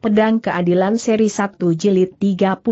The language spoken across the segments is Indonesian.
Pedang Keadilan Seri 1 Jilid 35.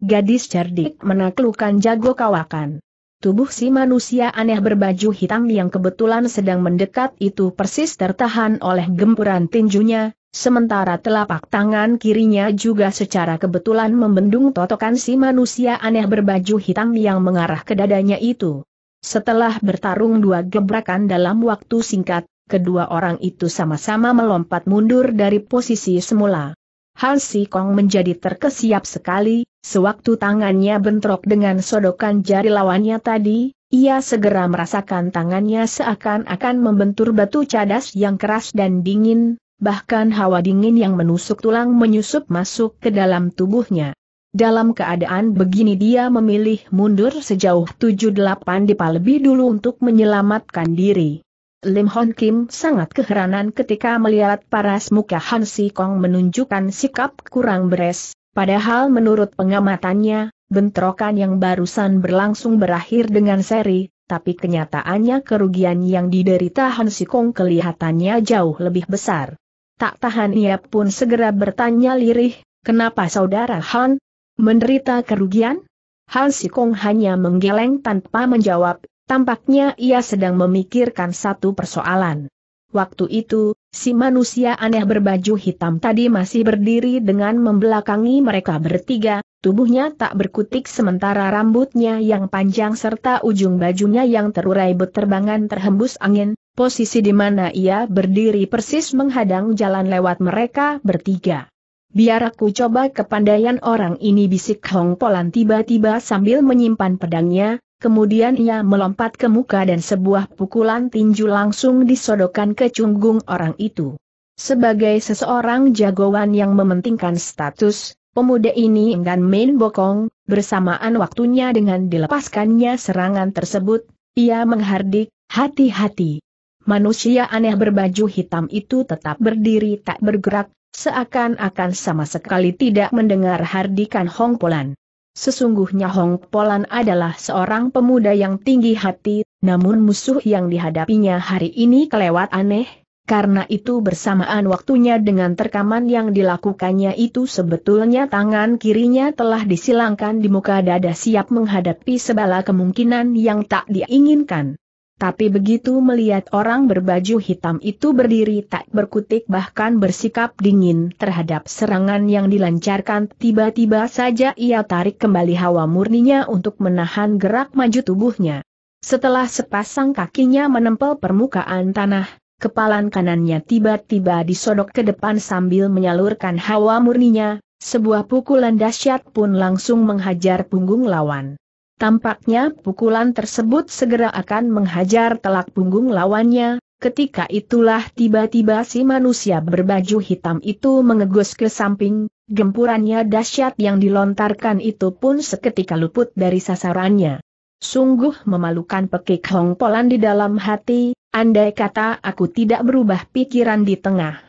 Gadis cerdik menaklukkan jago kawakan. Tubuh si manusia aneh berbaju hitam yang kebetulan sedang mendekat itu persis tertahan oleh gempuran tinjunya, sementara telapak tangan kirinya juga secara kebetulan membendung totokan si manusia aneh berbaju hitam yang mengarah ke dadanya itu. Setelah bertarung dua gebrakan dalam waktu singkat, kedua orang itu sama-sama melompat mundur dari posisi semula. Han Si Kong menjadi terkesiap sekali, sewaktu tangannya bentrok dengan sodokan jari lawannya tadi, ia segera merasakan tangannya seakan-akan membentur batu cadas yang keras dan dingin, bahkan hawa dingin yang menusuk tulang menyusup masuk ke dalam tubuhnya. Dalam keadaan begini dia memilih mundur sejauh 7-8 dipa lebih dulu untuk menyelamatkan diri. Lim Hon Kim sangat keheranan ketika melihat paras muka Han Si Kong menunjukkan sikap kurang beres, padahal menurut pengamatannya, bentrokan yang barusan berlangsung berakhir dengan seri, tapi kenyataannya kerugian yang diderita Han Si Kong kelihatannya jauh lebih besar. Tak tahan ia pun segera bertanya lirih, kenapa saudara Han menderita kerugian? Han Si Kong hanya menggeleng tanpa menjawab, Tampaknya ia sedang memikirkan satu persoalan. Waktu itu, si manusia aneh berbaju hitam tadi masih berdiri dengan membelakangi mereka bertiga, tubuhnya tak berkutik sementara rambutnya yang panjang serta ujung bajunya yang terurai beterbangan terhembus angin, posisi di mana ia berdiri persis menghadang jalan lewat mereka bertiga. Biar aku coba kepandaian orang ini bisik Hong Polan tiba-tiba sambil menyimpan pedangnya, Kemudian ia melompat ke muka dan sebuah pukulan tinju langsung disodokkan ke cunggung orang itu. Sebagai seseorang jagoan yang mementingkan status, pemuda ini enggan main bokong, bersamaan waktunya dengan dilepaskannya serangan tersebut, ia menghardik, hati-hati. Manusia aneh berbaju hitam itu tetap berdiri tak bergerak, seakan-akan sama sekali tidak mendengar hardikan Hong Polan. Sesungguhnya Hong Polan adalah seorang pemuda yang tinggi hati, namun musuh yang dihadapinya hari ini kelewat aneh, karena itu bersamaan waktunya dengan terkaman yang dilakukannya itu sebetulnya tangan kirinya telah disilangkan di muka dada siap menghadapi sebelah kemungkinan yang tak diinginkan. Tapi begitu melihat orang berbaju hitam itu berdiri tak berkutik bahkan bersikap dingin terhadap serangan yang dilancarkan tiba-tiba saja ia tarik kembali hawa murninya untuk menahan gerak maju tubuhnya. Setelah sepasang kakinya menempel permukaan tanah, kepalan kanannya tiba-tiba disodok ke depan sambil menyalurkan hawa murninya, sebuah pukulan dahsyat pun langsung menghajar punggung lawan. Tampaknya pukulan tersebut segera akan menghajar telak punggung lawannya, ketika itulah tiba-tiba si manusia berbaju hitam itu mengegus ke samping, gempurannya dahsyat yang dilontarkan itu pun seketika luput dari sasarannya. Sungguh memalukan pekik Hong Polan di dalam hati, andai kata aku tidak berubah pikiran di tengah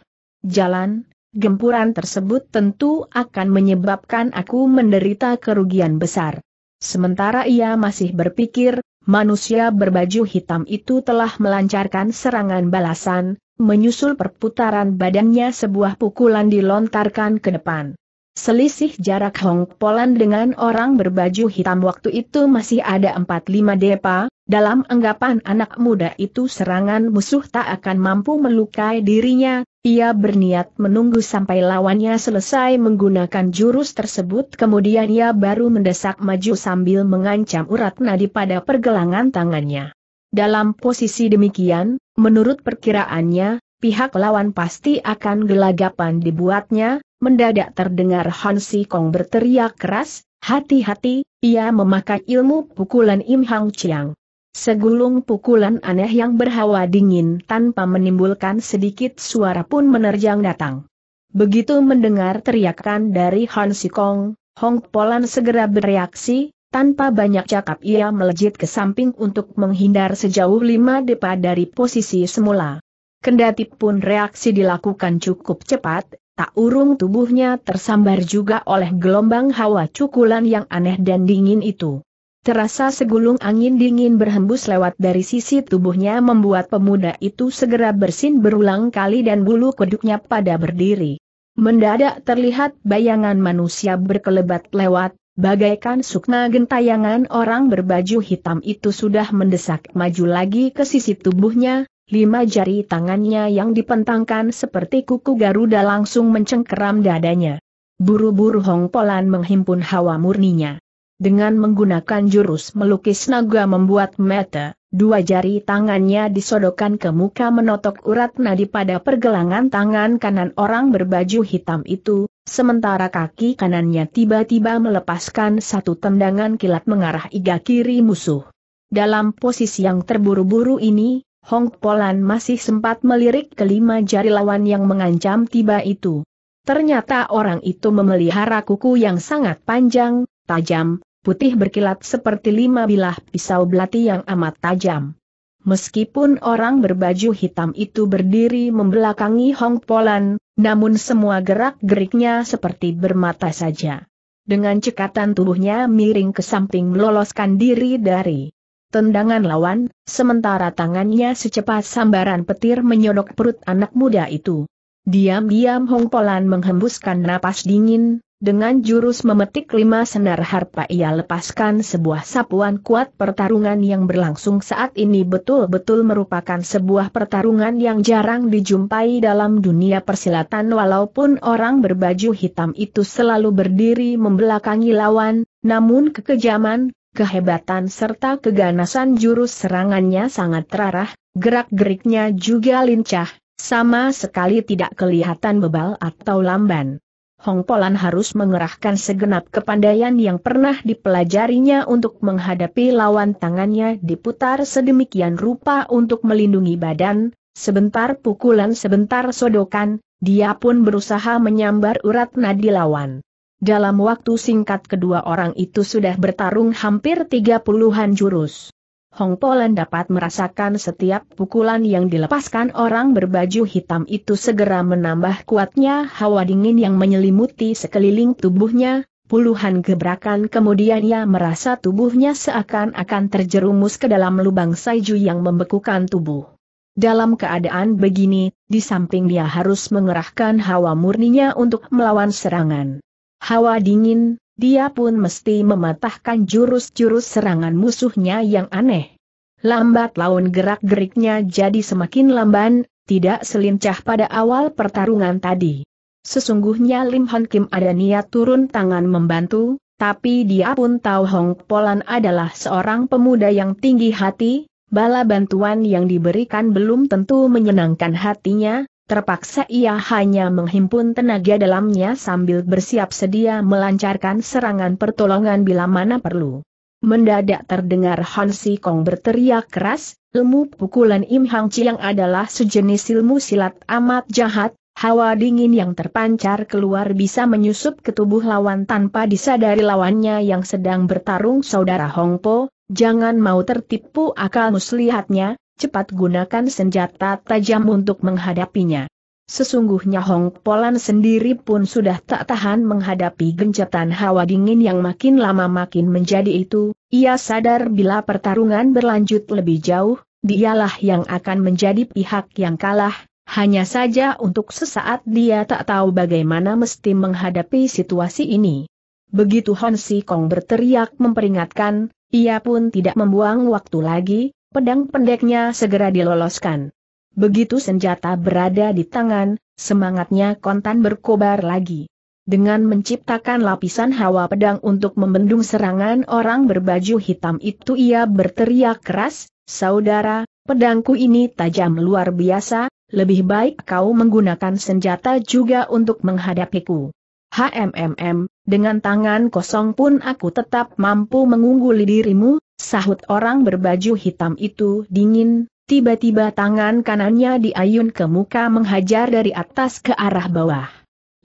jalan, gempuran tersebut tentu akan menyebabkan aku menderita kerugian besar. Sementara ia masih berpikir, manusia berbaju hitam itu telah melancarkan serangan balasan, menyusul perputaran badannya sebuah pukulan dilontarkan ke depan. Selisih jarak Hong Polan dengan orang berbaju hitam waktu itu masih ada 45 depa, dalam anggapan anak muda itu serangan musuh tak akan mampu melukai dirinya, ia berniat menunggu sampai lawannya selesai menggunakan jurus tersebut kemudian ia baru mendesak maju sambil mengancam urat nadi pada pergelangan tangannya. Dalam posisi demikian, menurut perkiraannya, pihak lawan pasti akan gelagapan dibuatnya, mendadak terdengar Han Si Kong berteriak keras, hati-hati, ia memakai ilmu pukulan Im Hang Chiang. Segulung pukulan aneh yang berhawa dingin tanpa menimbulkan sedikit suara pun menerjang datang. Begitu mendengar teriakan dari Han Sikong, Hong Polan segera bereaksi, tanpa banyak cakap ia melejit ke samping untuk menghindar sejauh lima depa dari posisi semula. Kendati pun reaksi dilakukan cukup cepat, tak urung tubuhnya tersambar juga oleh gelombang hawa cukulan yang aneh dan dingin itu. Terasa segulung angin dingin berhembus lewat dari sisi tubuhnya membuat pemuda itu segera bersin berulang kali dan bulu kuduknya pada berdiri. Mendadak terlihat bayangan manusia berkelebat lewat, bagaikan sukma gentayangan orang berbaju hitam itu sudah mendesak maju lagi ke sisi tubuhnya, lima jari tangannya yang dipentangkan seperti kuku Garuda langsung mencengkeram dadanya. Buru-buru Hong Polan menghimpun hawa murninya dengan menggunakan jurus melukis naga membuat mata, dua jari tangannya disodokan ke muka menotok urat nadi pada pergelangan tangan kanan orang berbaju hitam itu, sementara kaki kanannya tiba-tiba melepaskan satu tendangan kilat mengarah iga kiri musuh. Dalam posisi yang terburu-buru ini, Hong Polan masih sempat melirik kelima jari lawan yang mengancam tiba itu. Ternyata orang itu memelihara kuku yang sangat panjang, tajam, putih berkilat seperti lima bilah pisau belati yang amat tajam. Meskipun orang berbaju hitam itu berdiri membelakangi Hong Polan, namun semua gerak-geriknya seperti bermata saja. Dengan cekatan tubuhnya miring ke samping meloloskan diri dari tendangan lawan, sementara tangannya secepat sambaran petir menyodok perut anak muda itu. Diam-diam Hong Polan menghembuskan napas dingin, dengan jurus memetik lima senar harpa ia lepaskan sebuah sapuan kuat pertarungan yang berlangsung saat ini betul-betul merupakan sebuah pertarungan yang jarang dijumpai dalam dunia persilatan walaupun orang berbaju hitam itu selalu berdiri membelakangi lawan, namun kekejaman, kehebatan serta keganasan jurus serangannya sangat terarah, gerak-geriknya juga lincah, sama sekali tidak kelihatan bebal atau lamban. Hong Polan harus mengerahkan segenap kepandaian yang pernah dipelajarinya untuk menghadapi lawan tangannya diputar sedemikian rupa untuk melindungi badan, sebentar pukulan sebentar sodokan, dia pun berusaha menyambar urat nadi lawan. Dalam waktu singkat kedua orang itu sudah bertarung hampir tiga puluhan jurus. Hong Polen dapat merasakan setiap pukulan yang dilepaskan orang berbaju hitam itu segera menambah kuatnya hawa dingin yang menyelimuti sekeliling tubuhnya, puluhan gebrakan kemudian ia merasa tubuhnya seakan-akan terjerumus ke dalam lubang saiju yang membekukan tubuh. Dalam keadaan begini, di samping dia harus mengerahkan hawa murninya untuk melawan serangan. Hawa dingin, dia pun mesti mematahkan jurus-jurus serangan musuhnya yang aneh. Lambat laun gerak-geriknya jadi semakin lamban, tidak selincah pada awal pertarungan tadi. Sesungguhnya Lim Han Kim ada niat turun tangan membantu, tapi dia pun tahu Hong Polan adalah seorang pemuda yang tinggi hati, bala bantuan yang diberikan belum tentu menyenangkan hatinya, Terpaksa ia hanya menghimpun tenaga dalamnya sambil bersiap sedia melancarkan serangan pertolongan bila mana perlu. Mendadak terdengar Han Si Kong berteriak keras, ilmu pukulan Im Hang yang adalah sejenis ilmu silat amat jahat, hawa dingin yang terpancar keluar bisa menyusup ke tubuh lawan tanpa disadari lawannya yang sedang bertarung saudara Hong Po, jangan mau tertipu akal muslihatnya, cepat gunakan senjata tajam untuk menghadapinya. Sesungguhnya Hong Polan sendiri pun sudah tak tahan menghadapi gencatan hawa dingin yang makin lama makin menjadi itu, ia sadar bila pertarungan berlanjut lebih jauh, dialah yang akan menjadi pihak yang kalah, hanya saja untuk sesaat dia tak tahu bagaimana mesti menghadapi situasi ini. Begitu Hon Si Kong berteriak memperingatkan, ia pun tidak membuang waktu lagi, pedang pendeknya segera diloloskan. Begitu senjata berada di tangan, semangatnya kontan berkobar lagi. Dengan menciptakan lapisan hawa pedang untuk membendung serangan orang berbaju hitam itu ia berteriak keras, Saudara, pedangku ini tajam luar biasa, lebih baik kau menggunakan senjata juga untuk menghadapiku. HMMM, dengan tangan kosong pun aku tetap mampu mengungguli dirimu, Sahut orang berbaju hitam itu dingin, tiba-tiba tangan kanannya diayun ke muka menghajar dari atas ke arah bawah.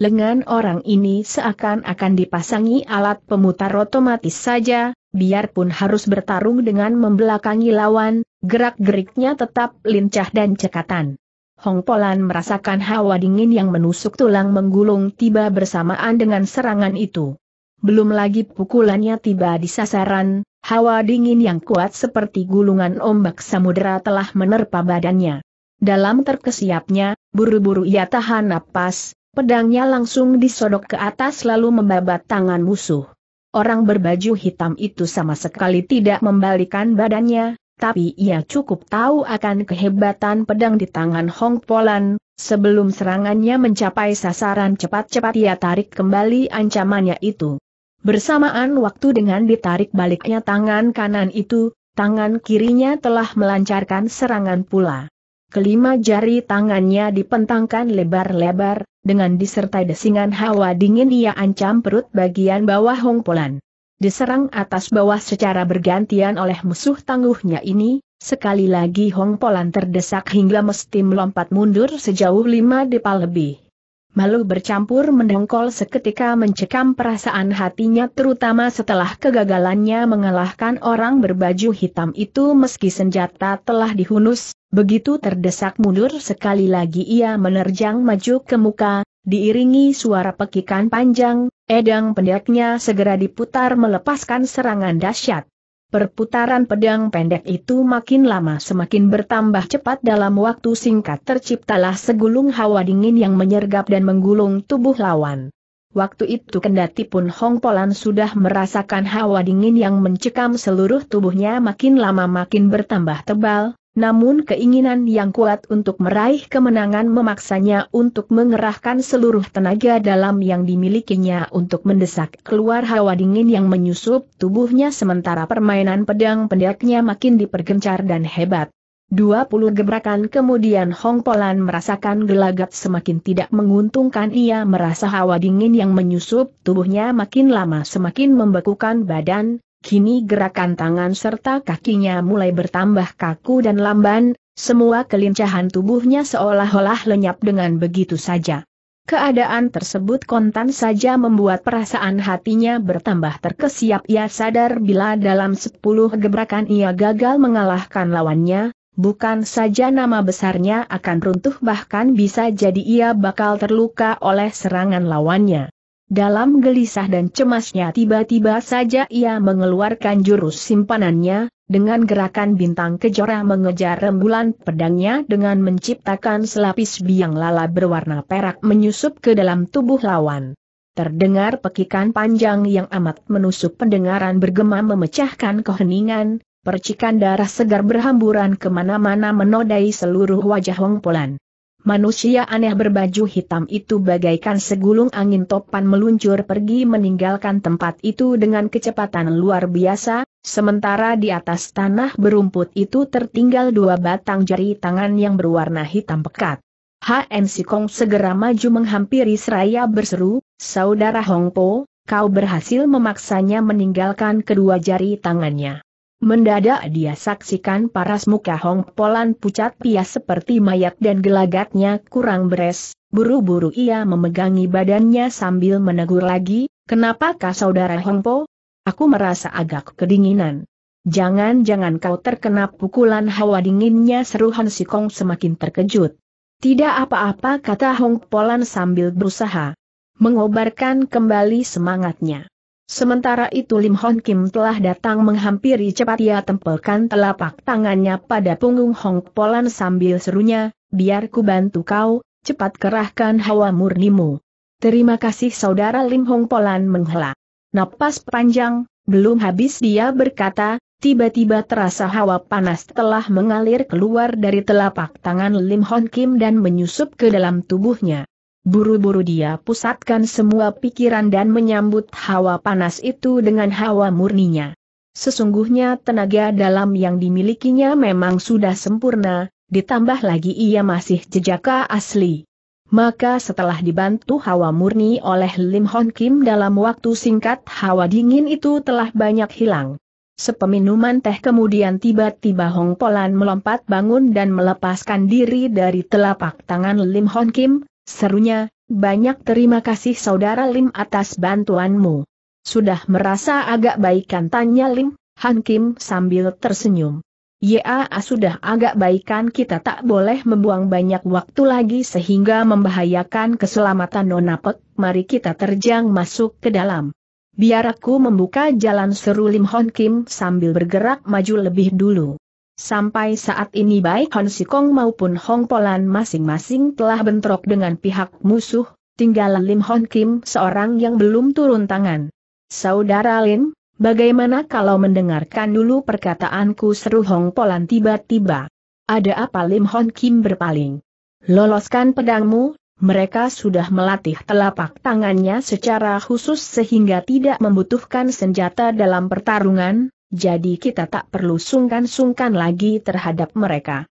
Lengan orang ini seakan-akan dipasangi alat pemutar otomatis saja, biarpun harus bertarung dengan membelakangi lawan, gerak-geriknya tetap lincah dan cekatan. Hong Polan merasakan hawa dingin yang menusuk tulang menggulung tiba bersamaan dengan serangan itu belum lagi pukulannya tiba di sasaran, hawa dingin yang kuat seperti gulungan ombak samudera telah menerpa badannya. Dalam terkesiapnya, buru-buru ia tahan napas, pedangnya langsung disodok ke atas lalu membabat tangan musuh. Orang berbaju hitam itu sama sekali tidak membalikan badannya, tapi ia cukup tahu akan kehebatan pedang di tangan Hong Polan, sebelum serangannya mencapai sasaran cepat-cepat ia tarik kembali ancamannya itu. Bersamaan waktu dengan ditarik baliknya tangan kanan itu, tangan kirinya telah melancarkan serangan pula. Kelima jari tangannya dipentangkan lebar-lebar, dengan disertai desingan hawa dingin ia ancam perut bagian bawah Hong Polan. Diserang atas bawah secara bergantian oleh musuh tangguhnya ini, sekali lagi Hong Polan terdesak hingga mesti melompat mundur sejauh lima depal lebih. Malu bercampur mendongkol seketika mencekam perasaan hatinya terutama setelah kegagalannya mengalahkan orang berbaju hitam itu meski senjata telah dihunus, begitu terdesak mundur sekali lagi ia menerjang maju ke muka, diiringi suara pekikan panjang, edang pendeknya segera diputar melepaskan serangan dahsyat. Perputaran pedang pendek itu makin lama semakin bertambah cepat dalam waktu singkat terciptalah segulung hawa dingin yang menyergap dan menggulung tubuh lawan. Waktu itu kendati pun Hong Polan sudah merasakan hawa dingin yang mencekam seluruh tubuhnya makin lama makin bertambah tebal, namun keinginan yang kuat untuk meraih kemenangan memaksanya untuk mengerahkan seluruh tenaga dalam yang dimilikinya untuk mendesak keluar hawa dingin yang menyusup tubuhnya sementara permainan pedang pendeknya makin dipergencar dan hebat. 20 gebrakan kemudian Hong Polan merasakan gelagat semakin tidak menguntungkan ia merasa hawa dingin yang menyusup tubuhnya makin lama semakin membekukan badan, Kini gerakan tangan serta kakinya mulai bertambah kaku dan lamban, semua kelincahan tubuhnya seolah-olah lenyap dengan begitu saja. Keadaan tersebut kontan saja membuat perasaan hatinya bertambah terkesiap ia sadar bila dalam sepuluh gebrakan ia gagal mengalahkan lawannya, bukan saja nama besarnya akan runtuh bahkan bisa jadi ia bakal terluka oleh serangan lawannya. Dalam gelisah dan cemasnya tiba-tiba saja ia mengeluarkan jurus simpanannya, dengan gerakan bintang kejora mengejar rembulan pedangnya dengan menciptakan selapis biang lala berwarna perak menyusup ke dalam tubuh lawan. Terdengar pekikan panjang yang amat menusuk pendengaran bergema memecahkan keheningan, percikan darah segar berhamburan kemana-mana menodai seluruh wajah Wong Polan. Manusia aneh berbaju hitam itu bagaikan segulung angin topan meluncur pergi meninggalkan tempat itu dengan kecepatan luar biasa, sementara di atas tanah berumput itu tertinggal dua batang jari tangan yang berwarna hitam pekat. HN Sikong segera maju menghampiri seraya berseru, Saudara Hongpo, kau berhasil memaksanya meninggalkan kedua jari tangannya. Mendadak dia saksikan paras muka Hong Polan pucat pias seperti mayat dan gelagatnya kurang beres, buru-buru ia memegangi badannya sambil menegur lagi, kenapakah saudara Hong Po? Aku merasa agak kedinginan. Jangan-jangan kau terkena pukulan hawa dinginnya seru Han Sikong semakin terkejut. Tidak apa-apa kata Hong Polan sambil berusaha mengobarkan kembali semangatnya. Sementara itu Lim Hon Kim telah datang menghampiri cepat ia tempelkan telapak tangannya pada punggung Hong Polan sambil serunya, biar ku bantu kau, cepat kerahkan hawa murnimu. Terima kasih saudara Lim Hong Polan menghela. Napas panjang, belum habis dia berkata, tiba-tiba terasa hawa panas telah mengalir keluar dari telapak tangan Lim Hon Kim dan menyusup ke dalam tubuhnya. Buru-buru dia pusatkan semua pikiran dan menyambut hawa panas itu dengan hawa murninya. Sesungguhnya tenaga dalam yang dimilikinya memang sudah sempurna, ditambah lagi ia masih jejaka asli. Maka setelah dibantu hawa murni oleh Lim Hon Kim dalam waktu singkat hawa dingin itu telah banyak hilang. Sepeminuman teh kemudian tiba-tiba Hong Polan melompat bangun dan melepaskan diri dari telapak tangan Lim Hon Kim, Serunya, banyak terima kasih saudara Lim atas bantuanmu. Sudah merasa agak baikan tanya Lim, Han Kim sambil tersenyum. Ya sudah agak baikan kita tak boleh membuang banyak waktu lagi sehingga membahayakan keselamatan Nona Pek, mari kita terjang masuk ke dalam. Biar aku membuka jalan seru Lim Hon Kim sambil bergerak maju lebih dulu. Sampai saat ini baik Hon Sikong maupun Hong Polan masing-masing telah bentrok dengan pihak musuh, tinggal Lim Hon Kim seorang yang belum turun tangan. Saudara Lim, bagaimana kalau mendengarkan dulu perkataanku seru Hong Polan tiba-tiba? Ada apa Lim Hon Kim berpaling? Loloskan pedangmu, mereka sudah melatih telapak tangannya secara khusus sehingga tidak membutuhkan senjata dalam pertarungan, jadi kita tak perlu sungkan-sungkan lagi terhadap mereka.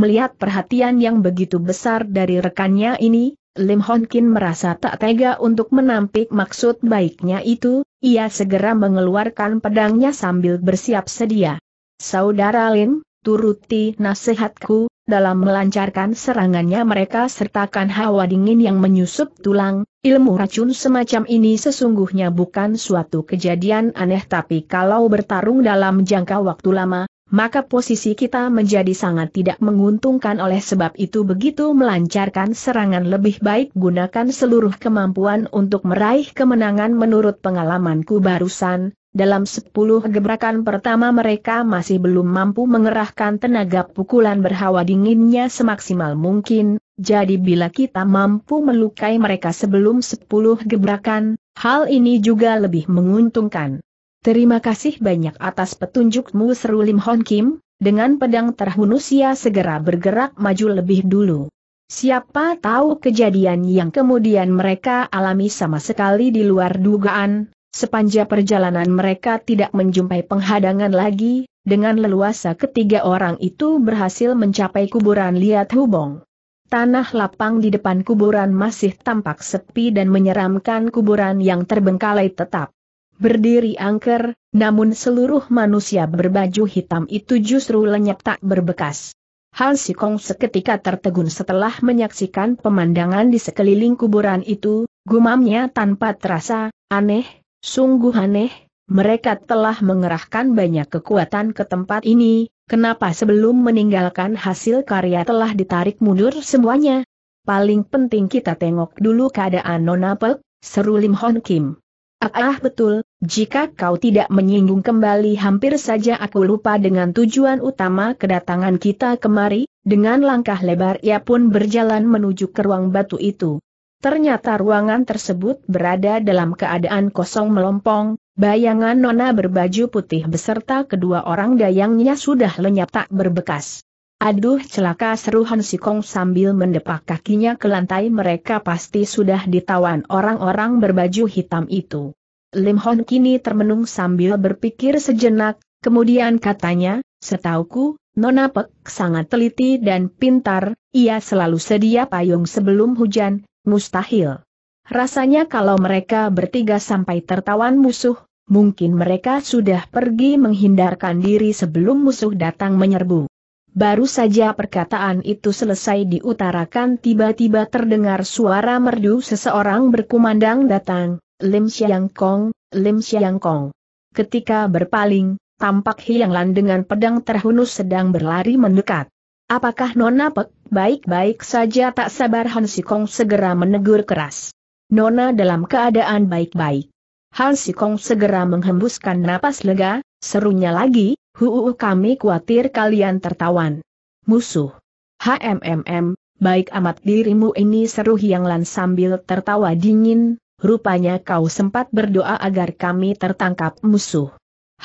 Melihat perhatian yang begitu besar dari rekannya ini, Lim Hon Kin merasa tak tega untuk menampik maksud baiknya itu, ia segera mengeluarkan pedangnya sambil bersiap sedia. Saudara Lim, turuti nasihatku, dalam melancarkan serangannya mereka sertakan hawa dingin yang menyusup tulang, ilmu racun semacam ini sesungguhnya bukan suatu kejadian aneh tapi kalau bertarung dalam jangka waktu lama, maka posisi kita menjadi sangat tidak menguntungkan oleh sebab itu begitu melancarkan serangan lebih baik gunakan seluruh kemampuan untuk meraih kemenangan menurut pengalamanku barusan, dalam sepuluh gebrakan pertama mereka masih belum mampu mengerahkan tenaga pukulan berhawa dinginnya semaksimal mungkin, jadi bila kita mampu melukai mereka sebelum sepuluh gebrakan, hal ini juga lebih menguntungkan. Terima kasih banyak atas petunjukmu seru Lim Hon Kim, dengan pedang terhunus ia segera bergerak maju lebih dulu. Siapa tahu kejadian yang kemudian mereka alami sama sekali di luar dugaan, Sepanjang perjalanan mereka tidak menjumpai penghadangan lagi, dengan leluasa ketiga orang itu berhasil mencapai kuburan Liat Hubong. Tanah lapang di depan kuburan masih tampak sepi dan menyeramkan kuburan yang terbengkalai tetap. Berdiri angker, namun seluruh manusia berbaju hitam itu justru lenyap tak berbekas. Han Sikong seketika tertegun setelah menyaksikan pemandangan di sekeliling kuburan itu, gumamnya tanpa terasa, aneh, Sungguh aneh, mereka telah mengerahkan banyak kekuatan ke tempat ini, kenapa sebelum meninggalkan hasil karya telah ditarik mundur semuanya? Paling penting kita tengok dulu keadaan Nona Pek, seru Lim Hon Kim. Ah, ah betul, jika kau tidak menyinggung kembali hampir saja aku lupa dengan tujuan utama kedatangan kita kemari, dengan langkah lebar ia pun berjalan menuju ke ruang batu itu. Ternyata ruangan tersebut berada dalam keadaan kosong melompong, bayangan Nona berbaju putih beserta kedua orang dayangnya sudah lenyap tak berbekas. Aduh celaka seru si Kong sambil mendepak kakinya ke lantai mereka pasti sudah ditawan orang-orang berbaju hitam itu. Lim Hon kini termenung sambil berpikir sejenak, kemudian katanya, setauku, Nona Pek sangat teliti dan pintar, ia selalu sedia payung sebelum hujan, Mustahil. Rasanya kalau mereka bertiga sampai tertawan musuh, mungkin mereka sudah pergi menghindarkan diri sebelum musuh datang menyerbu. Baru saja perkataan itu selesai diutarakan tiba-tiba terdengar suara merdu seseorang berkumandang datang, Lim Siang Kong, Lim Siang Kong. Ketika berpaling, tampak Hiang Lan dengan pedang terhunus sedang berlari mendekat. Apakah Nona Pek baik-baik saja tak sabar Han Sikong segera menegur keras. Nona dalam keadaan baik-baik. Han Sikong segera menghembuskan napas lega, serunya lagi, huu kami khawatir kalian tertawan. Musuh. HMMM, baik amat dirimu ini seru yang Lan sambil tertawa dingin, rupanya kau sempat berdoa agar kami tertangkap musuh.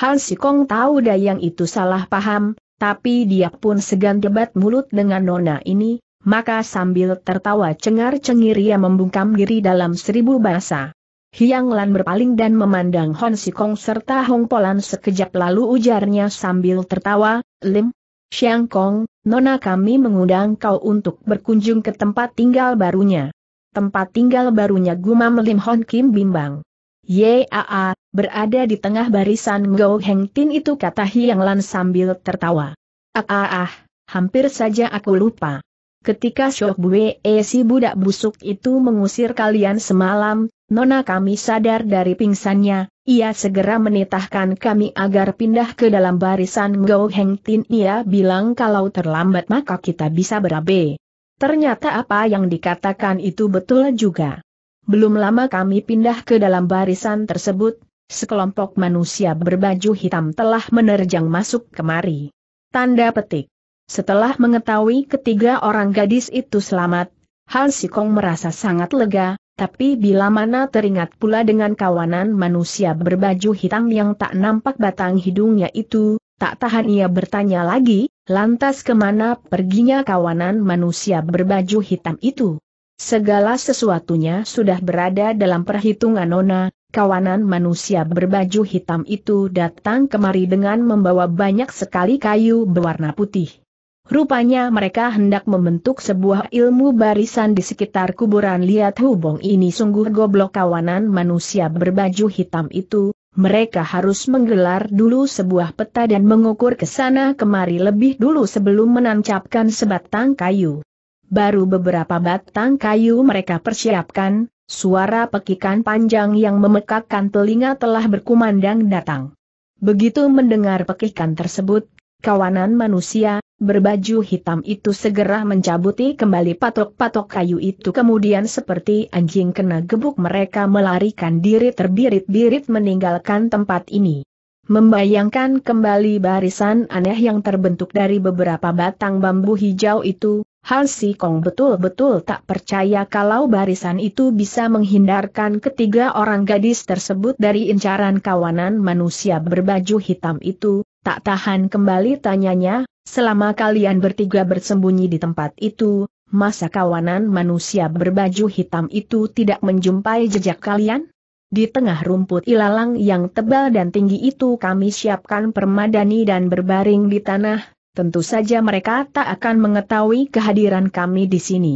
Han Sikong tahu Dayang itu salah paham, tapi dia pun segan debat mulut dengan nona ini, maka sambil tertawa cengar-cengir ia membungkam diri dalam seribu bahasa. Hiang Lan berpaling dan memandang Hon Si Kong serta Hong Polan sekejap lalu ujarnya sambil tertawa, Lim, Siang Kong, Nona kami mengundang kau untuk berkunjung ke tempat tinggal barunya. Tempat tinggal barunya gumam Lim Hon Kim bimbang. Yaa, berada di tengah barisan Gou Heng Tin itu kata Hiang Lan sambil tertawa. Ah ah ah, hampir saja aku lupa. Ketika Shoh Bue eh, si budak busuk itu mengusir kalian semalam, nona kami sadar dari pingsannya, ia segera menitahkan kami agar pindah ke dalam barisan Gou Heng Tin. Ia bilang kalau terlambat maka kita bisa berabe. Ternyata apa yang dikatakan itu betul juga. Belum lama kami pindah ke dalam barisan tersebut, Sekelompok manusia berbaju hitam telah menerjang masuk kemari. Tanda petik. Setelah mengetahui ketiga orang gadis itu selamat, Han Sikong merasa sangat lega, tapi bila mana teringat pula dengan kawanan manusia berbaju hitam yang tak nampak batang hidungnya itu, tak tahan ia bertanya lagi, lantas kemana perginya kawanan manusia berbaju hitam itu? Segala sesuatunya sudah berada dalam perhitungan Nona, kawanan manusia berbaju hitam itu datang kemari dengan membawa banyak sekali kayu berwarna putih. Rupanya mereka hendak membentuk sebuah ilmu barisan di sekitar kuburan Liat hubung ini sungguh goblok kawanan manusia berbaju hitam itu, mereka harus menggelar dulu sebuah peta dan mengukur ke sana kemari lebih dulu sebelum menancapkan sebatang kayu. Baru beberapa batang kayu mereka persiapkan, Suara pekikan panjang yang memekakkan telinga telah berkumandang datang. Begitu mendengar pekikan tersebut, kawanan manusia, berbaju hitam itu segera mencabuti kembali patok-patok kayu itu kemudian seperti anjing kena gebuk mereka melarikan diri terbirit-birit meninggalkan tempat ini. Membayangkan kembali barisan aneh yang terbentuk dari beberapa batang bambu hijau itu, Han Si Kong betul-betul tak percaya kalau barisan itu bisa menghindarkan ketiga orang gadis tersebut dari incaran kawanan manusia berbaju hitam itu, tak tahan kembali tanyanya, selama kalian bertiga bersembunyi di tempat itu, masa kawanan manusia berbaju hitam itu tidak menjumpai jejak kalian? Di tengah rumput ilalang yang tebal dan tinggi itu kami siapkan permadani dan berbaring di tanah, tentu saja mereka tak akan mengetahui kehadiran kami di sini.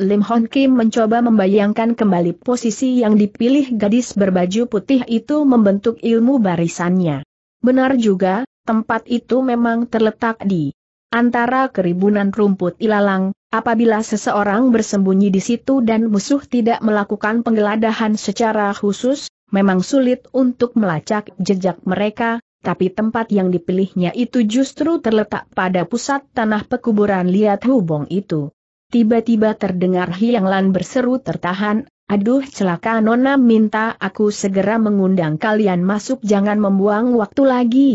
Lim Hon Kim mencoba membayangkan kembali posisi yang dipilih gadis berbaju putih itu membentuk ilmu barisannya. Benar juga, tempat itu memang terletak di antara keribunan rumput ilalang, apabila seseorang bersembunyi di situ dan musuh tidak melakukan penggeledahan secara khusus, memang sulit untuk melacak jejak mereka, tapi tempat yang dipilihnya itu justru terletak pada pusat tanah pekuburan liat hubong itu. Tiba-tiba terdengar Hianglan berseru tertahan, aduh celaka Nona minta aku segera mengundang kalian masuk jangan membuang waktu lagi.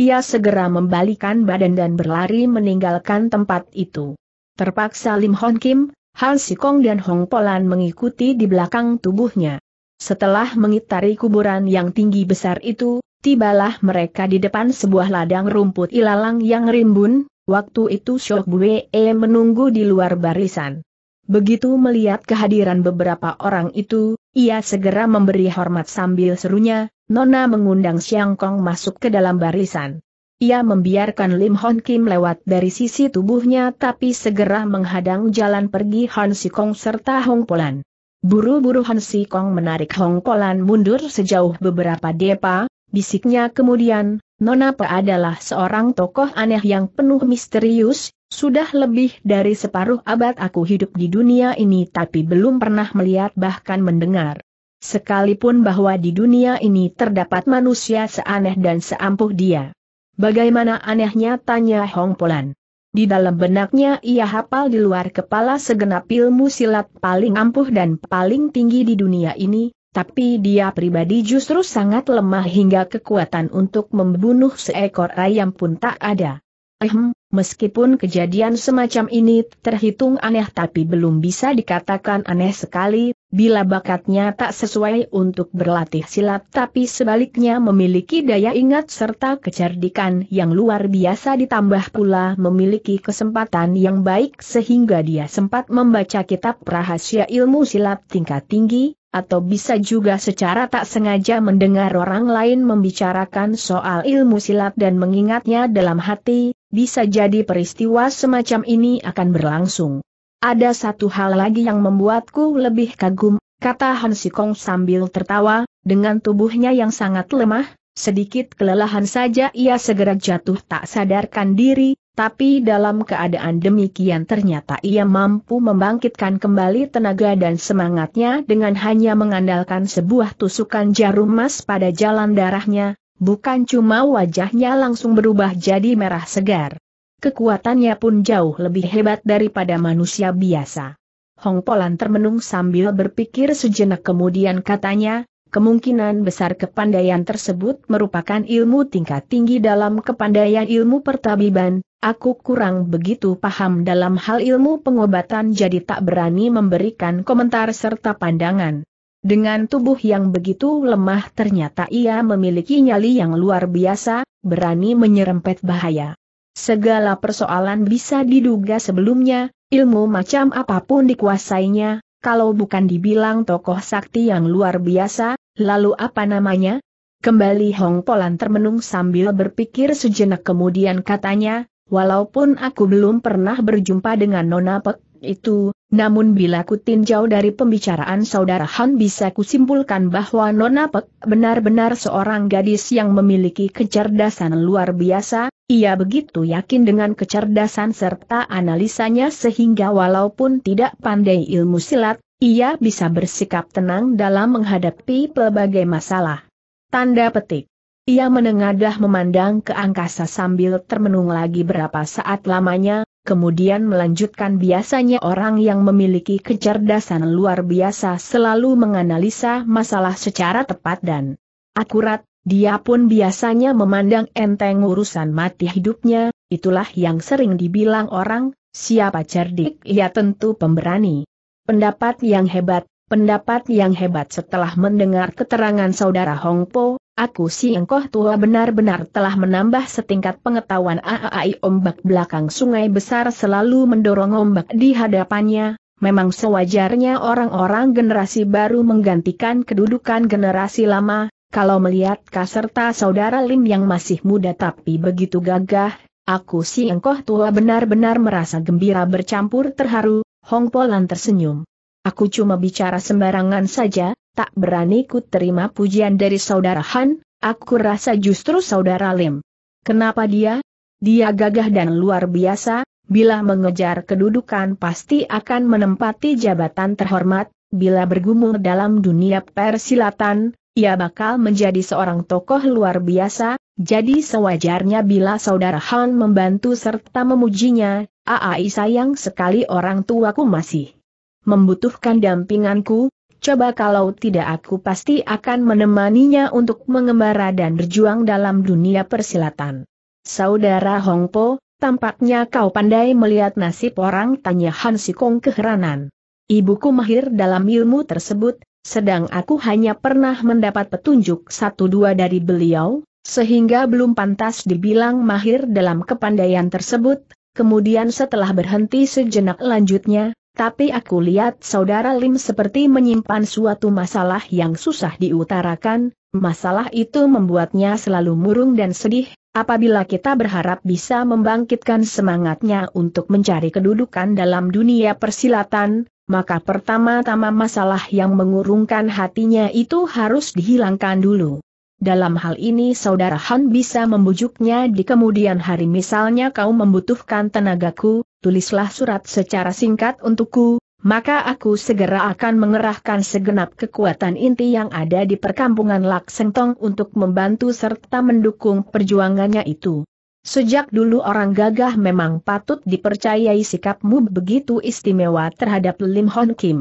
Ia segera membalikan badan dan berlari meninggalkan tempat itu. Terpaksa Lim Hon Kim, Han Sikong dan Hong Polan mengikuti di belakang tubuhnya. Setelah mengitari kuburan yang tinggi besar itu, Tibalah mereka di depan sebuah ladang rumput ilalang yang rimbun, waktu itu Syok Bue menunggu di luar barisan. Begitu melihat kehadiran beberapa orang itu, ia segera memberi hormat sambil serunya, Nona mengundang Siang Kong masuk ke dalam barisan. Ia membiarkan Lim Hon Kim lewat dari sisi tubuhnya tapi segera menghadang jalan pergi Hon Si Kong serta Hong Polan. Buru-buru Hon Si Kong menarik Hong Polan mundur sejauh beberapa depa, Bisiknya kemudian, Nona Pe adalah seorang tokoh aneh yang penuh misterius, sudah lebih dari separuh abad aku hidup di dunia ini tapi belum pernah melihat bahkan mendengar. Sekalipun bahwa di dunia ini terdapat manusia seaneh dan seampuh dia. Bagaimana anehnya tanya Hong Polan. Di dalam benaknya ia hafal di luar kepala segenap ilmu silat paling ampuh dan paling tinggi di dunia ini, tapi dia pribadi justru sangat lemah hingga kekuatan untuk membunuh seekor ayam pun tak ada. Ehem, meskipun kejadian semacam ini terhitung aneh tapi belum bisa dikatakan aneh sekali, bila bakatnya tak sesuai untuk berlatih silat tapi sebaliknya memiliki daya ingat serta kecerdikan yang luar biasa ditambah pula memiliki kesempatan yang baik sehingga dia sempat membaca kitab rahasia ilmu silat tingkat tinggi, atau bisa juga secara tak sengaja mendengar orang lain membicarakan soal ilmu silat dan mengingatnya dalam hati, bisa jadi peristiwa semacam ini akan berlangsung. Ada satu hal lagi yang membuatku lebih kagum, kata Han Sikong sambil tertawa, dengan tubuhnya yang sangat lemah, sedikit kelelahan saja ia segera jatuh tak sadarkan diri, tapi dalam keadaan demikian ternyata ia mampu membangkitkan kembali tenaga dan semangatnya dengan hanya mengandalkan sebuah tusukan jarum emas pada jalan darahnya, bukan cuma wajahnya langsung berubah jadi merah segar. Kekuatannya pun jauh lebih hebat daripada manusia biasa. Hong Polan termenung sambil berpikir sejenak kemudian katanya, Kemungkinan besar kepandaian tersebut merupakan ilmu tingkat tinggi dalam kepandaian ilmu pertabiban, aku kurang begitu paham dalam hal ilmu pengobatan jadi tak berani memberikan komentar serta pandangan. Dengan tubuh yang begitu lemah ternyata ia memiliki nyali yang luar biasa, berani menyerempet bahaya. Segala persoalan bisa diduga sebelumnya, ilmu macam apapun dikuasainya, kalau bukan dibilang tokoh sakti yang luar biasa, lalu apa namanya? Kembali Hong Polan termenung sambil berpikir sejenak kemudian katanya, walaupun aku belum pernah berjumpa dengan Nona Pek itu, namun bila ku tinjau dari pembicaraan saudara Han bisa kusimpulkan bahwa Nona Pek benar-benar seorang gadis yang memiliki kecerdasan luar biasa, ia begitu yakin dengan kecerdasan serta analisanya sehingga walaupun tidak pandai ilmu silat, ia bisa bersikap tenang dalam menghadapi pelbagai masalah. Tanda petik. Ia menengadah memandang ke angkasa sambil termenung lagi berapa saat lamanya, kemudian melanjutkan biasanya orang yang memiliki kecerdasan luar biasa selalu menganalisa masalah secara tepat dan akurat, dia pun biasanya memandang enteng urusan mati hidupnya, itulah yang sering dibilang orang, siapa cerdik ia ya tentu pemberani. Pendapat yang hebat, pendapat yang hebat setelah mendengar keterangan saudara Hong Po, Aku si engkoh tua benar-benar telah menambah setingkat pengetahuan AAI ombak belakang sungai besar selalu mendorong ombak di hadapannya, memang sewajarnya orang-orang generasi baru menggantikan kedudukan generasi lama, kalau melihat kaserta saudara Lim yang masih muda tapi begitu gagah, aku si engkoh tua benar-benar merasa gembira bercampur terharu, Hong Polan tersenyum. Aku cuma bicara sembarangan saja, tak berani ku terima pujian dari saudara Han, aku rasa justru saudara Lim. Kenapa dia? Dia gagah dan luar biasa, bila mengejar kedudukan pasti akan menempati jabatan terhormat, bila bergumul dalam dunia persilatan, ia bakal menjadi seorang tokoh luar biasa, jadi sewajarnya bila saudara Han membantu serta memujinya, Aai sayang sekali orang tuaku masih membutuhkan dampinganku, coba kalau tidak aku pasti akan menemaninya untuk mengembara dan berjuang dalam dunia persilatan. Saudara Hongpo, tampaknya kau pandai melihat nasib orang tanya Han Sikong keheranan. Ibuku mahir dalam ilmu tersebut, sedang aku hanya pernah mendapat petunjuk satu dua dari beliau, sehingga belum pantas dibilang mahir dalam kepandaian tersebut, kemudian setelah berhenti sejenak lanjutnya, tapi aku lihat saudara Lim seperti menyimpan suatu masalah yang susah diutarakan, masalah itu membuatnya selalu murung dan sedih, apabila kita berharap bisa membangkitkan semangatnya untuk mencari kedudukan dalam dunia persilatan, maka pertama-tama masalah yang mengurungkan hatinya itu harus dihilangkan dulu. Dalam hal ini saudara Han bisa membujuknya di kemudian hari misalnya kau membutuhkan tenagaku, tulislah surat secara singkat untukku, maka aku segera akan mengerahkan segenap kekuatan inti yang ada di perkampungan Laksentong untuk membantu serta mendukung perjuangannya itu. Sejak dulu orang gagah memang patut dipercayai sikapmu begitu istimewa terhadap Lim Hon Kim.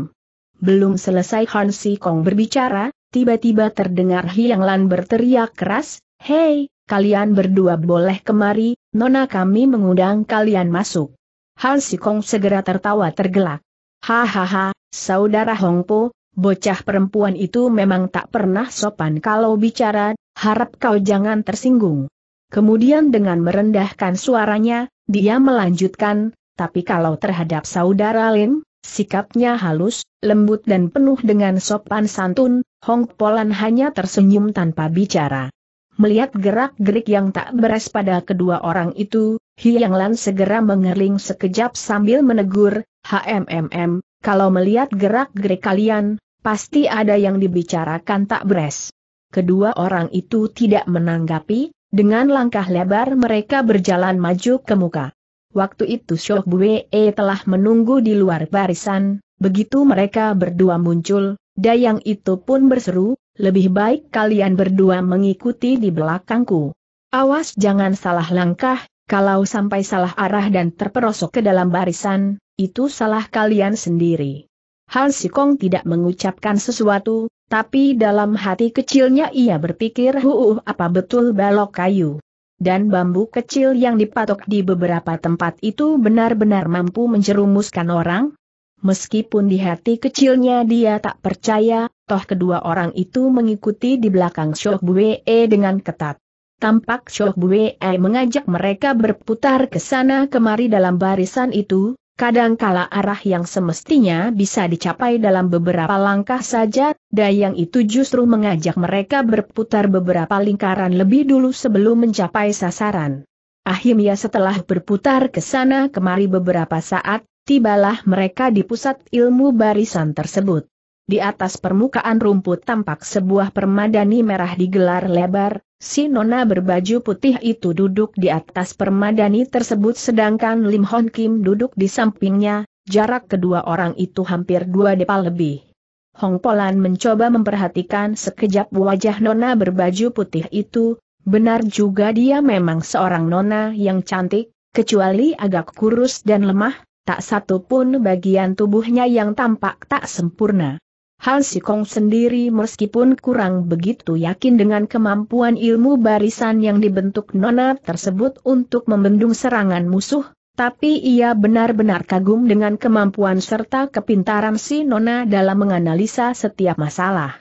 Belum selesai Han Si Kong berbicara, tiba-tiba terdengar Hiang Lan berteriak keras, Hei, kalian berdua boleh kemari, nona kami mengundang kalian masuk. Han Si Kong segera tertawa tergelak. Hahaha, saudara Hong Po, bocah perempuan itu memang tak pernah sopan kalau bicara, harap kau jangan tersinggung. Kemudian dengan merendahkan suaranya, dia melanjutkan, tapi kalau terhadap saudara Lin, sikapnya halus, lembut dan penuh dengan sopan santun, Hong Polan hanya tersenyum tanpa bicara. Melihat gerak-gerik yang tak beres pada kedua orang itu, Hiang Lan segera mengerling sekejap sambil menegur, HMMM, kalau melihat gerak-gerik kalian, pasti ada yang dibicarakan tak beres. Kedua orang itu tidak menanggapi, dengan langkah lebar mereka berjalan maju ke muka. Waktu itu Syok Buee telah menunggu di luar barisan, begitu mereka berdua muncul, Dayang itu pun berseru, lebih baik kalian berdua mengikuti di belakangku. Awas jangan salah langkah, kalau sampai salah arah dan terperosok ke dalam barisan, itu salah kalian sendiri. Si Sikong tidak mengucapkan sesuatu, tapi dalam hati kecilnya ia berpikir huuh apa betul balok kayu. Dan bambu kecil yang dipatok di beberapa tempat itu benar-benar mampu menjerumuskan orang? Meskipun di hati kecilnya dia tak percaya, toh kedua orang itu mengikuti di belakang Syok Bue dengan ketat. Tampak Syok Bue mengajak mereka berputar ke sana kemari dalam barisan itu, Kadangkala arah yang semestinya bisa dicapai dalam beberapa langkah saja, dayang itu justru mengajak mereka berputar beberapa lingkaran lebih dulu sebelum mencapai sasaran. Akhirnya setelah berputar ke sana kemari beberapa saat, tibalah mereka di pusat ilmu barisan tersebut. Di atas permukaan rumput tampak sebuah permadani merah digelar lebar, si nona berbaju putih itu duduk di atas permadani tersebut sedangkan Lim Hon Kim duduk di sampingnya, jarak kedua orang itu hampir dua depa lebih. Hong Polan mencoba memperhatikan sekejap wajah nona berbaju putih itu, benar juga dia memang seorang nona yang cantik, kecuali agak kurus dan lemah, tak satu pun bagian tubuhnya yang tampak tak sempurna. Hal Han Kong sendiri meskipun kurang begitu yakin dengan kemampuan ilmu barisan yang dibentuk Nona tersebut untuk membendung serangan musuh, tapi ia benar-benar kagum dengan kemampuan serta kepintaran si Nona dalam menganalisa setiap masalah.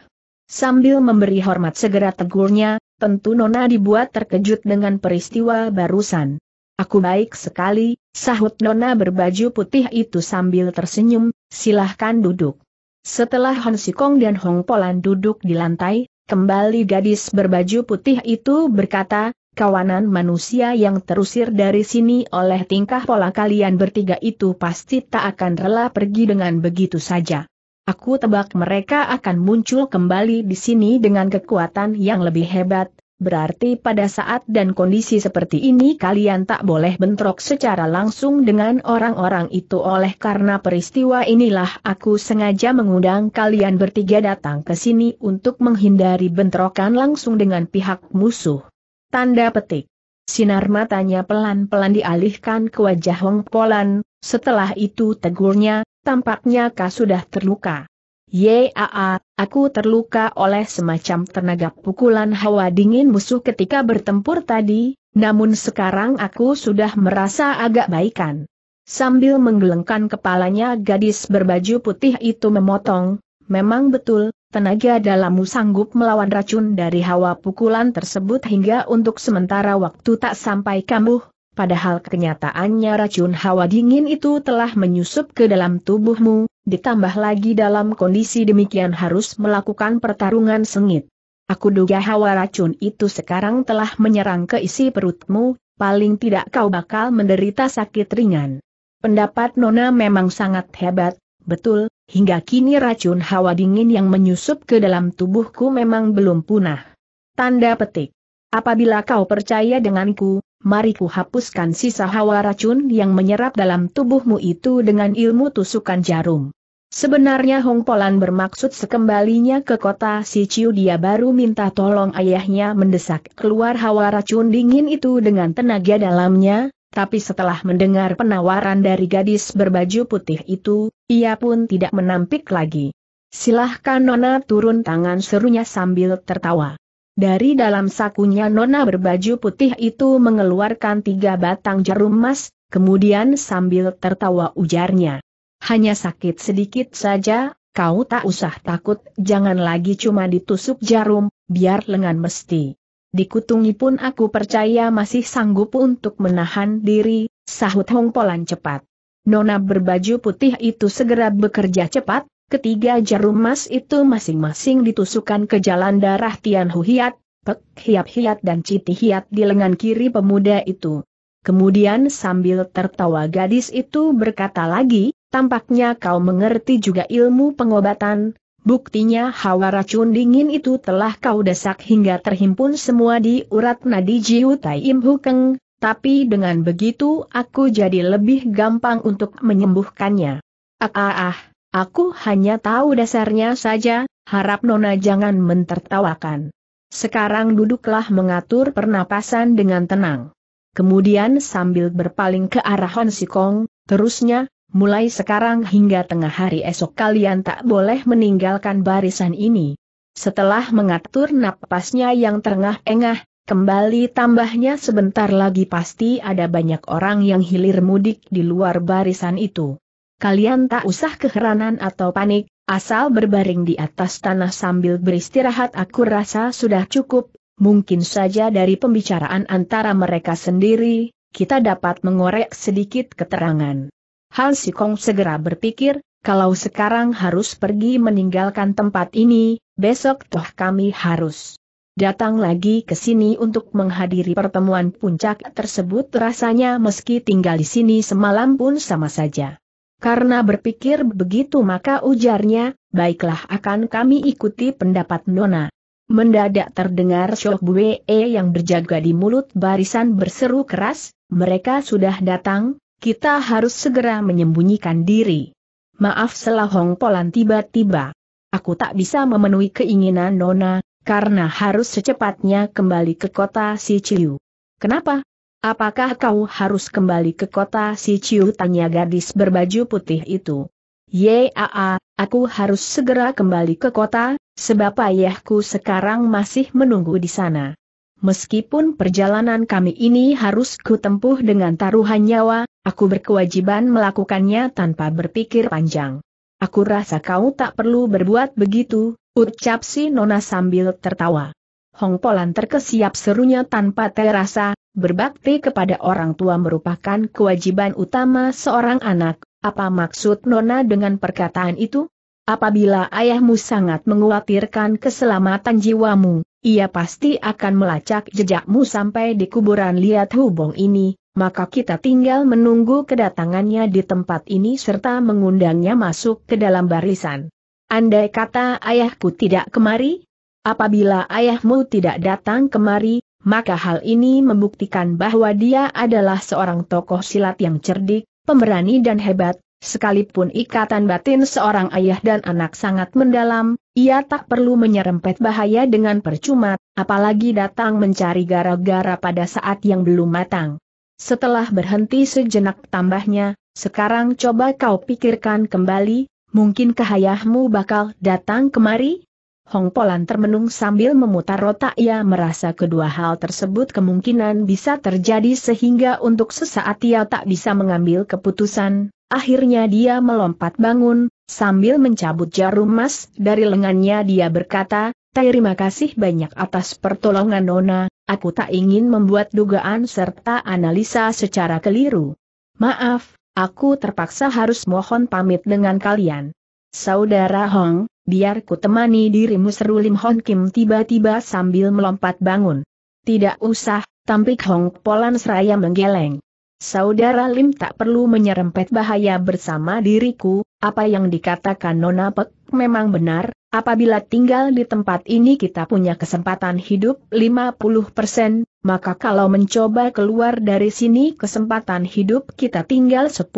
Sambil memberi hormat segera tegurnya, tentu Nona dibuat terkejut dengan peristiwa barusan. Aku baik sekali, sahut Nona berbaju putih itu sambil tersenyum, silahkan duduk. Setelah Han Sikong dan Hong Polan duduk di lantai, kembali gadis berbaju putih itu berkata, kawanan manusia yang terusir dari sini oleh tingkah pola kalian bertiga itu pasti tak akan rela pergi dengan begitu saja. Aku tebak mereka akan muncul kembali di sini dengan kekuatan yang lebih hebat, berarti pada saat dan kondisi seperti ini kalian tak boleh bentrok secara langsung dengan orang-orang itu oleh karena peristiwa inilah aku sengaja mengundang kalian bertiga datang ke sini untuk menghindari bentrokan langsung dengan pihak musuh. Tanda petik. Sinar matanya pelan-pelan dialihkan ke wajah Wong Polan, setelah itu tegurnya, tampaknya kau sudah terluka. Yaa, aku terluka oleh semacam tenaga pukulan hawa dingin musuh ketika bertempur tadi, namun sekarang aku sudah merasa agak baikan. Sambil menggelengkan kepalanya gadis berbaju putih itu memotong, memang betul, tenaga dalammu sanggup melawan racun dari hawa pukulan tersebut hingga untuk sementara waktu tak sampai kambuh, padahal kenyataannya racun hawa dingin itu telah menyusup ke dalam tubuhmu, ditambah lagi dalam kondisi demikian harus melakukan pertarungan sengit. Aku duga hawa racun itu sekarang telah menyerang ke isi perutmu, paling tidak kau bakal menderita sakit ringan. Pendapat Nona memang sangat hebat, betul, hingga kini racun hawa dingin yang menyusup ke dalam tubuhku memang belum punah. Tanda petik. Apabila kau percaya denganku, mari ku hapuskan sisa hawa racun yang menyerap dalam tubuhmu itu dengan ilmu tusukan jarum. Sebenarnya Hong Polan bermaksud sekembalinya ke kota Siciu dia baru minta tolong ayahnya mendesak keluar hawa racun dingin itu dengan tenaga dalamnya, tapi setelah mendengar penawaran dari gadis berbaju putih itu, ia pun tidak menampik lagi. Silahkan Nona turun tangan serunya sambil tertawa. Dari dalam sakunya Nona berbaju putih itu mengeluarkan tiga batang jarum emas, kemudian sambil tertawa ujarnya. Hanya sakit sedikit saja, kau tak usah takut, jangan lagi cuma ditusuk jarum, biar lengan mesti. Dikutungi pun aku percaya masih sanggup untuk menahan diri, sahut Hong Polan cepat. Nona berbaju putih itu segera bekerja cepat, ketiga jarum emas itu masing-masing ditusukkan ke jalan darah Tian Hu Hiat, Pek Hiap Hiat dan Citi Hiat di lengan kiri pemuda itu. Kemudian sambil tertawa gadis itu berkata lagi, Tampaknya kau mengerti juga ilmu pengobatan, buktinya hawa racun dingin itu telah kau desak hingga terhimpun semua di urat nadi Jiu Tai Im Hukeng, tapi dengan begitu aku jadi lebih gampang untuk menyembuhkannya. Ah ah ah, aku hanya tahu dasarnya saja, harap Nona jangan mentertawakan. Sekarang duduklah mengatur pernapasan dengan tenang. Kemudian sambil berpaling ke arah Hon Sikong, terusnya, mulai sekarang hingga tengah hari esok kalian tak boleh meninggalkan barisan ini. Setelah mengatur napasnya yang terengah-engah, kembali tambahnya sebentar lagi pasti ada banyak orang yang hilir mudik di luar barisan itu. Kalian tak usah keheranan atau panik, asal berbaring di atas tanah sambil beristirahat aku rasa sudah cukup, mungkin saja dari pembicaraan antara mereka sendiri, kita dapat mengorek sedikit keterangan. Han Sikong segera berpikir, kalau sekarang harus pergi meninggalkan tempat ini, besok toh kami harus datang lagi ke sini untuk menghadiri pertemuan puncak tersebut rasanya meski tinggal di sini semalam pun sama saja. Karena berpikir begitu maka ujarnya, baiklah akan kami ikuti pendapat Nona. Mendadak terdengar Shock Bue yang berjaga di mulut barisan berseru keras, mereka sudah datang, kita harus segera menyembunyikan diri. Maaf selah Hong Polan tiba-tiba. Aku tak bisa memenuhi keinginan Nona, karena harus secepatnya kembali ke kota Si Ciu. Kenapa? Apakah kau harus kembali ke kota Si Ciu? Tanya gadis berbaju putih itu. Yaa, aku harus segera kembali ke kota, sebab ayahku sekarang masih menunggu di sana. Meskipun perjalanan kami ini harus kutempuh dengan taruhan nyawa, aku berkewajiban melakukannya tanpa berpikir panjang. Aku rasa kau tak perlu berbuat begitu, ucap si Nona sambil tertawa. Hong Polan terkesiap serunya tanpa terasa, berbakti kepada orang tua merupakan kewajiban utama seorang anak, apa maksud Nona dengan perkataan itu? Apabila ayahmu sangat mengkhawatirkan keselamatan jiwamu, ia pasti akan melacak jejakmu sampai di kuburan liat hubung ini, maka kita tinggal menunggu kedatangannya di tempat ini serta mengundangnya masuk ke dalam barisan. Andai kata ayahku tidak kemari, apabila ayahmu tidak datang kemari, maka hal ini membuktikan bahwa dia adalah seorang tokoh silat yang cerdik, pemberani dan hebat, Sekalipun ikatan batin seorang ayah dan anak sangat mendalam, ia tak perlu menyerempet bahaya dengan percuma, apalagi datang mencari gara-gara pada saat yang belum matang. Setelah berhenti sejenak tambahnya, sekarang coba kau pikirkan kembali, mungkin ayahmu bakal datang kemari? Hong Polan termenung sambil memutar otak ia merasa kedua hal tersebut kemungkinan bisa terjadi sehingga untuk sesaat ia tak bisa mengambil keputusan, Akhirnya dia melompat bangun, sambil mencabut jarum emas dari lengannya dia berkata, Terima kasih banyak atas pertolongan Nona, aku tak ingin membuat dugaan serta analisa secara keliru. Maaf, aku terpaksa harus mohon pamit dengan kalian. Saudara Hong, biar ku temani dirimu seru Lim Hong Kim tiba-tiba sambil melompat bangun. Tidak usah, tampik Hong Polan seraya menggeleng. Saudara Lim tak perlu menyerempet bahaya bersama diriku, apa yang dikatakan Nona Pek memang benar, apabila tinggal di tempat ini kita punya kesempatan hidup 50%, maka kalau mencoba keluar dari sini kesempatan hidup kita tinggal 10%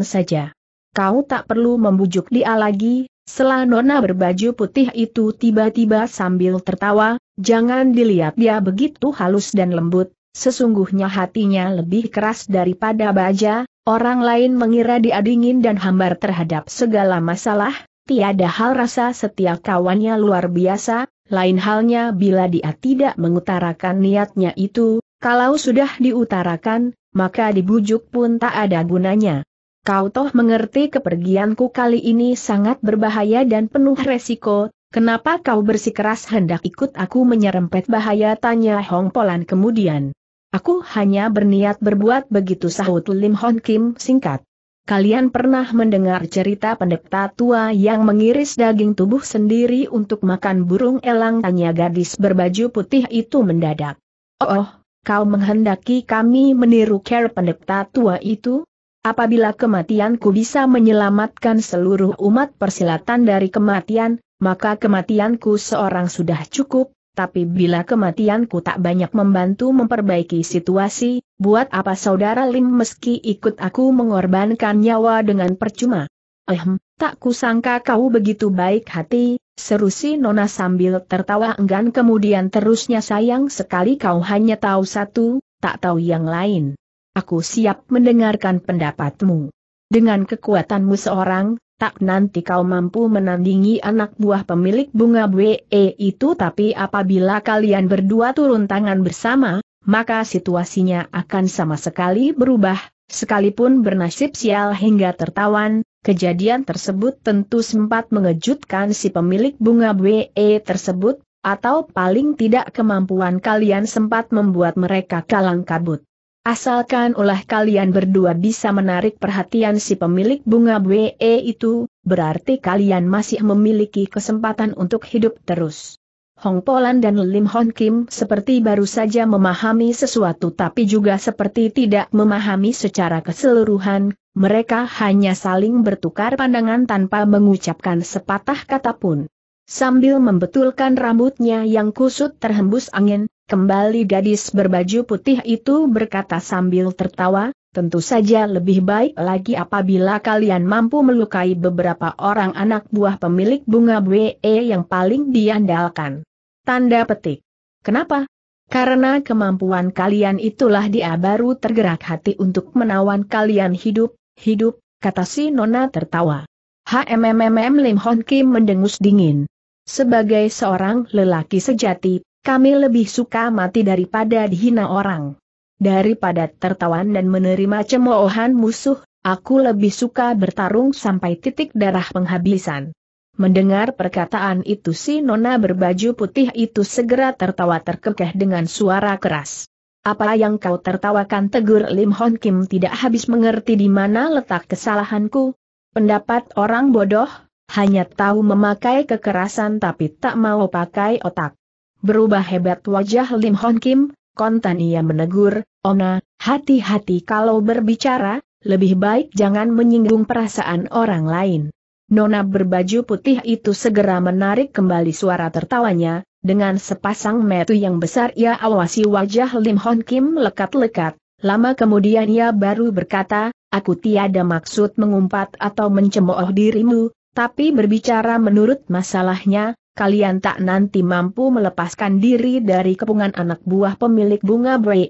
saja. Kau tak perlu membujuk dia lagi, setelah Nona berbaju putih itu tiba-tiba sambil tertawa, jangan dilihat dia begitu halus dan lembut, Sesungguhnya hatinya lebih keras daripada baja, orang lain mengira dia dingin dan hambar terhadap segala masalah, tiada hal rasa setia kawannya luar biasa, lain halnya bila dia tidak mengutarakan niatnya itu, kalau sudah diutarakan, maka dibujuk pun tak ada gunanya. Kau toh mengerti kepergianku kali ini sangat berbahaya dan penuh resiko, kenapa kau bersikeras hendak ikut aku menyerempet bahaya tanya Hong Polan kemudian. Aku hanya berniat berbuat begitu sahut Lim Hon Kim singkat. Kalian pernah mendengar cerita pendeta tua yang mengiris daging tubuh sendiri untuk makan burung elang tanya gadis berbaju putih itu mendadak. Oh, oh kau menghendaki kami meniru care pendeta tua itu? Apabila kematianku bisa menyelamatkan seluruh umat persilatan dari kematian, maka kematianku seorang sudah cukup, tapi bila kematianku tak banyak membantu memperbaiki situasi, buat apa saudara Lim meski ikut aku mengorbankan nyawa dengan percuma? Ehm, tak kusangka kau begitu baik hati, seru si Nona sambil tertawa enggan kemudian terusnya sayang sekali kau hanya tahu satu, tak tahu yang lain. Aku siap mendengarkan pendapatmu. Dengan kekuatanmu seorang, tak nanti kau mampu menandingi anak buah pemilik bunga we e itu tapi apabila kalian berdua turun tangan bersama, maka situasinya akan sama sekali berubah, sekalipun bernasib sial hingga tertawan, kejadian tersebut tentu sempat mengejutkan si pemilik bunga we e tersebut, atau paling tidak kemampuan kalian sempat membuat mereka kalang kabut. Asalkan ulah kalian berdua bisa menarik perhatian si pemilik bunga BE itu, berarti kalian masih memiliki kesempatan untuk hidup terus. Hong Polan dan Lim Hon Kim seperti baru saja memahami sesuatu tapi juga seperti tidak memahami secara keseluruhan, mereka hanya saling bertukar pandangan tanpa mengucapkan sepatah kata pun. Sambil membetulkan rambutnya yang kusut terhembus angin, Kembali gadis berbaju putih itu berkata sambil tertawa, tentu saja lebih baik lagi apabila kalian mampu melukai beberapa orang anak buah pemilik bunga BE yang paling diandalkan. Tanda petik. Kenapa? Karena kemampuan kalian itulah dia baru tergerak hati untuk menawan kalian hidup, hidup, kata si Nona tertawa. Hmmm, Lim Hon Kim mendengus dingin. Sebagai seorang lelaki sejati, kami lebih suka mati daripada dihina orang. Daripada tertawan dan menerima cemoohan musuh, aku lebih suka bertarung sampai titik darah penghabisan. Mendengar perkataan itu si nona berbaju putih itu segera tertawa terkekeh dengan suara keras. Apa yang kau tertawakan tegur Lim Hon Kim tidak habis mengerti di mana letak kesalahanku? Pendapat orang bodoh, hanya tahu memakai kekerasan tapi tak mau pakai otak berubah hebat wajah Lim Hon Kim, kontan ia menegur, Ona, hati-hati kalau berbicara, lebih baik jangan menyinggung perasaan orang lain. Nona berbaju putih itu segera menarik kembali suara tertawanya, dengan sepasang metu yang besar ia awasi wajah Lim Hon Kim lekat-lekat, lama kemudian ia baru berkata, aku tiada maksud mengumpat atau mencemooh dirimu, tapi berbicara menurut masalahnya, kalian tak nanti mampu melepaskan diri dari kepungan anak buah pemilik bunga Bree.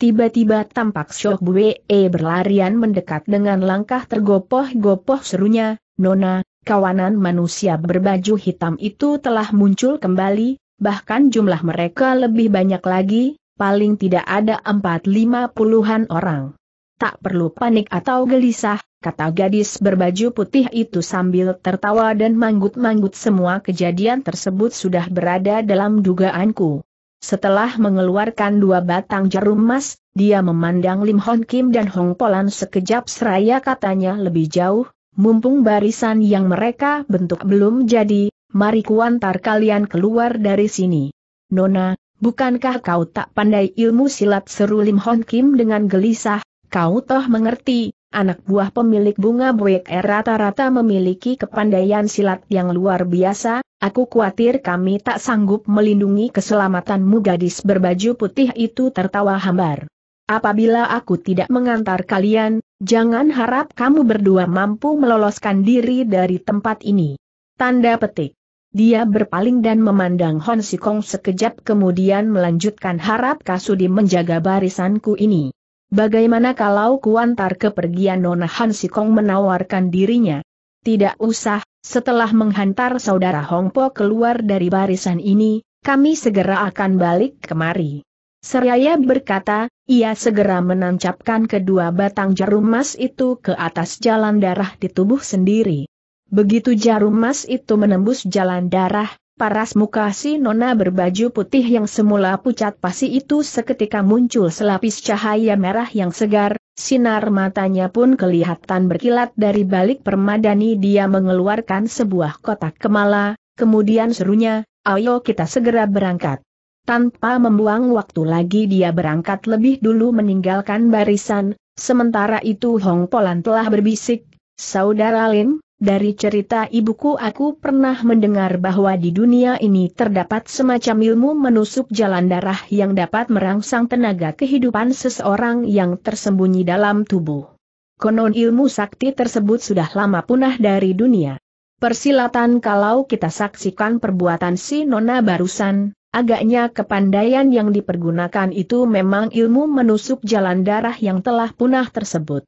Tiba-tiba tampak Syok Bue berlarian mendekat dengan langkah tergopoh-gopoh serunya, Nona, kawanan manusia berbaju hitam itu telah muncul kembali, bahkan jumlah mereka lebih banyak lagi, paling tidak ada empat lima puluhan orang. Tak perlu panik atau gelisah, kata gadis berbaju putih itu sambil tertawa dan manggut-manggut semua kejadian tersebut sudah berada dalam dugaanku. Setelah mengeluarkan dua batang jarum emas, dia memandang Lim Hon Kim dan Hong Polan sekejap seraya katanya lebih jauh, mumpung barisan yang mereka bentuk belum jadi, mari kuantar kalian keluar dari sini. Nona, bukankah kau tak pandai ilmu silat seru Lim Hon Kim dengan gelisah, kau toh mengerti, Anak buah pemilik bunga er rata-rata memiliki kepandaian silat yang luar biasa, aku khawatir kami tak sanggup melindungi keselamatanmu gadis berbaju putih itu tertawa hambar. Apabila aku tidak mengantar kalian, jangan harap kamu berdua mampu meloloskan diri dari tempat ini. Tanda petik. Dia berpaling dan memandang Hon Sikong sekejap kemudian melanjutkan harap Kasudi menjaga barisanku ini. Bagaimana kalau kuantar kepergian Nona Han Sikong menawarkan dirinya? Tidak usah, setelah menghantar saudara Hongpo keluar dari barisan ini, kami segera akan balik kemari. Seraya berkata, ia segera menancapkan kedua batang jarum emas itu ke atas jalan darah di tubuh sendiri. Begitu jarum emas itu menembus jalan darah, Paras muka si nona berbaju putih yang semula pucat pasi itu seketika muncul selapis cahaya merah yang segar, sinar matanya pun kelihatan berkilat dari balik permadani dia mengeluarkan sebuah kotak kemala, kemudian serunya, ayo kita segera berangkat. Tanpa membuang waktu lagi dia berangkat lebih dulu meninggalkan barisan, sementara itu Hong Polan telah berbisik, Saudara Lin, dari cerita ibuku aku pernah mendengar bahwa di dunia ini terdapat semacam ilmu menusuk jalan darah yang dapat merangsang tenaga kehidupan seseorang yang tersembunyi dalam tubuh. Konon ilmu sakti tersebut sudah lama punah dari dunia. Persilatan kalau kita saksikan perbuatan si Nona barusan, agaknya kepandaian yang dipergunakan itu memang ilmu menusuk jalan darah yang telah punah tersebut.